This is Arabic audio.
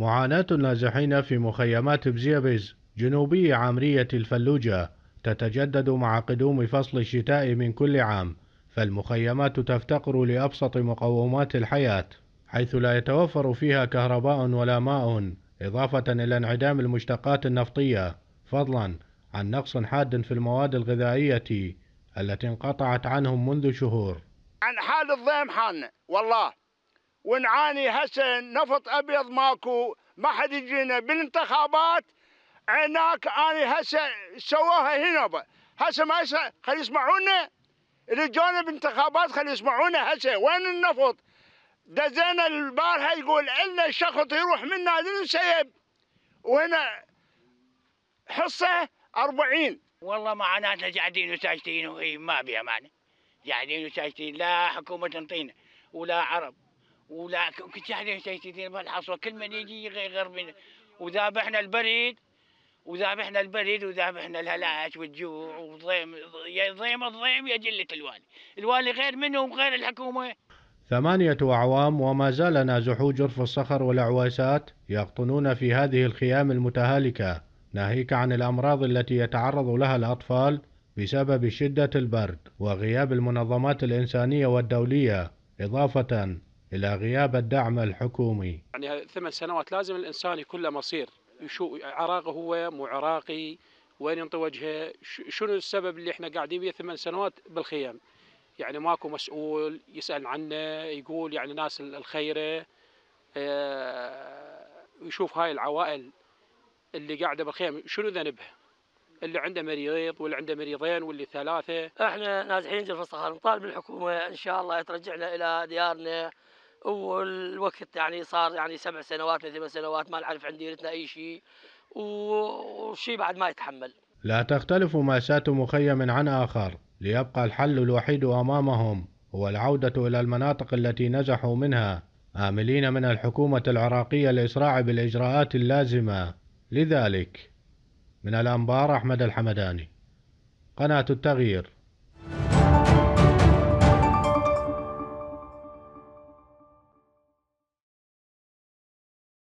معاناة النازحين في مخيمات بزيابيز جنوبي عامرية الفلوجة تتجدد مع قدوم فصل الشتاء من كل عام فالمخيمات تفتقر لأبسط مقومات الحياة حيث لا يتوفر فيها كهرباء ولا ماء إضافة إلى انعدام المشتقات النفطية فضلا عن نقص حاد في المواد الغذائية التي انقطعت عنهم منذ شهور عن حال الضيم حالنا والله ونعاني هسه نفط ابيض ماكو ما حد يجينا بالانتخابات عيناك انا هسه سووها هنا هسه ما يسمع خلي يسمعونا اللي جونا بانتخابات خلي يسمعونا هسه وين النفط؟ دزينا البارحه يقول النا شخط يروح منا للسيب وهنا حصه 40 والله معناتها قاعدين وساكتين ما بيها معنى قاعدين وساجدين لا حكومه تنطينا ولا عرب ولا كنت احنا يعني شايفين بالحصوه كل من يجي من وذابحنا البريد وذابحنا البريد وذابحنا الهلاش والجوع وضيم يا ضيم الضيم يا جله الوالي، الوالي غير منهم غير الحكومه. ثمانية أعوام وما زال نازحو جرف الصخر والعواسات يقطنون في هذه الخيام المتهالكة ناهيك عن الأمراض التي يتعرض لها الأطفال بسبب شدة البرد وغياب المنظمات الإنسانية والدولية إضافة إلى غياب الدعم الحكومي يعني ثمان سنوات لازم الإنسان يكون له مصير شو عراقه هو مو عراقي وين ينطي وجهه شنو السبب اللي احنا قاعدين به ثمان سنوات بالخيام يعني ماكو مسؤول يسأل عنه يقول يعني ناس الخيرة آه، يشوف هاي العوائل اللي قاعدة بالخيام شنو ذنبها اللي عنده مريض واللي عنده مريضين واللي ثلاثة احنا نازحين في الصحراء نطالب الحكومة ان شاء الله ترجعنا الى ديارنا والوقت يعني صار يعني سبع سنوات لثمان سنوات ما نعرف عن ديرتنا اي شيء وشيء بعد ما يتحمل لا تختلف مأساة مخيم عن آخر ليبقى الحل الوحيد أمامهم هو العودة إلى المناطق التي نزحوا منها آملين من الحكومة العراقية الإسراع بالإجراءات اللازمة لذلك من الأنبار أحمد الحمداني قناة التغيير